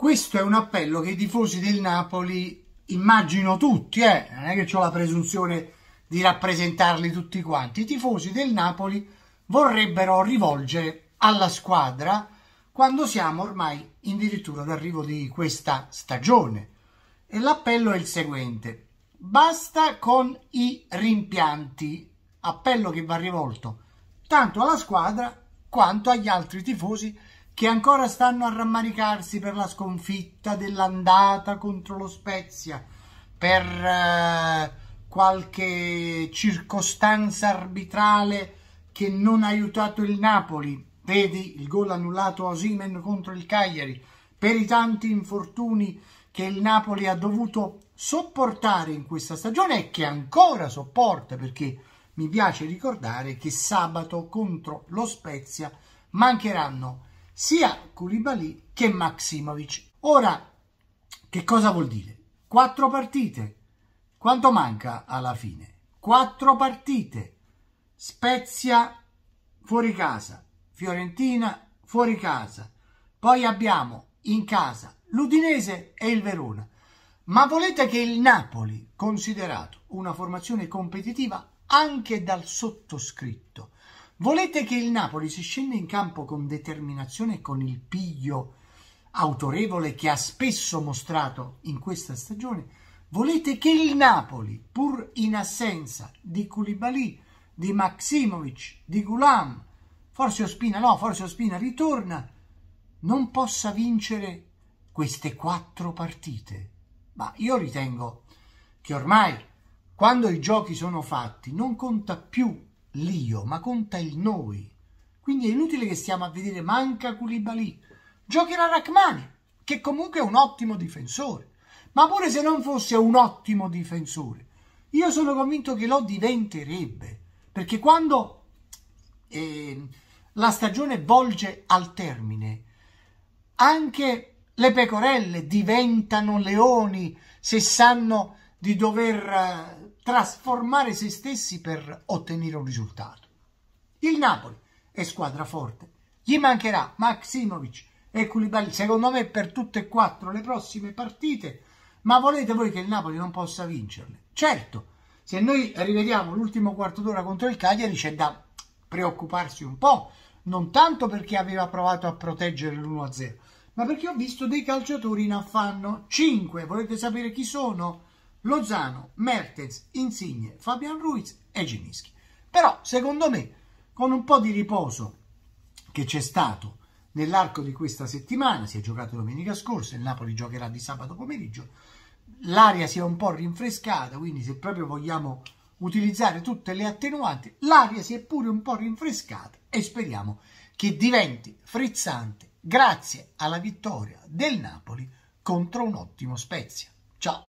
Questo è un appello che i tifosi del Napoli, immagino tutti, eh, non è che ho la presunzione di rappresentarli tutti quanti, i tifosi del Napoli vorrebbero rivolgere alla squadra quando siamo ormai addirittura d'arrivo di questa stagione. E l'appello è il seguente, basta con i rimpianti, appello che va rivolto tanto alla squadra quanto agli altri tifosi che ancora stanno a rammaricarsi per la sconfitta dell'andata contro lo Spezia, per eh, qualche circostanza arbitrale che non ha aiutato il Napoli, vedi il gol annullato a Osimen contro il Cagliari, per i tanti infortuni che il Napoli ha dovuto sopportare in questa stagione e che ancora sopporta perché mi piace ricordare che sabato contro lo Spezia mancheranno sia Koulibaly che Maximovic. Ora, che cosa vuol dire? Quattro partite. Quanto manca alla fine? Quattro partite. Spezia fuori casa, Fiorentina fuori casa. Poi abbiamo in casa l'Udinese e il Verona. Ma volete che il Napoli, considerato una formazione competitiva anche dal sottoscritto, Volete che il Napoli, si scenda in campo con determinazione e con il piglio autorevole che ha spesso mostrato in questa stagione, volete che il Napoli, pur in assenza di Koulibaly, di Maksimovic, di Gulam, forse Ospina no, forse Ospina ritorna, non possa vincere queste quattro partite. Ma io ritengo che ormai, quando i giochi sono fatti, non conta più l'io, ma conta il noi. Quindi è inutile che stiamo a vedere manca Koulibaly. Giocherà Rachmani, che comunque è un ottimo difensore. Ma pure se non fosse un ottimo difensore, io sono convinto che lo diventerebbe. Perché quando eh, la stagione volge al termine, anche le pecorelle diventano leoni se sanno di dover trasformare se stessi per ottenere un risultato. Il Napoli è squadra forte, gli mancherà Maximovic e Koulibaly, secondo me per tutte e quattro le prossime partite, ma volete voi che il Napoli non possa vincerle? Certo, se noi rivediamo l'ultimo quarto d'ora contro il Cagliari c'è da preoccuparsi un po', non tanto perché aveva provato a proteggere l'1-0, ma perché ho visto dei calciatori in affanno. 5, volete sapere chi sono? Lozano, Mertens, Insigne, Fabian Ruiz e Ginischi. Però, secondo me, con un po' di riposo che c'è stato nell'arco di questa settimana, si è giocato domenica scorsa, il Napoli giocherà di sabato pomeriggio, l'aria si è un po' rinfrescata, quindi se proprio vogliamo utilizzare tutte le attenuanti, l'aria si è pure un po' rinfrescata e speriamo che diventi frizzante grazie alla vittoria del Napoli contro un ottimo Spezia. Ciao!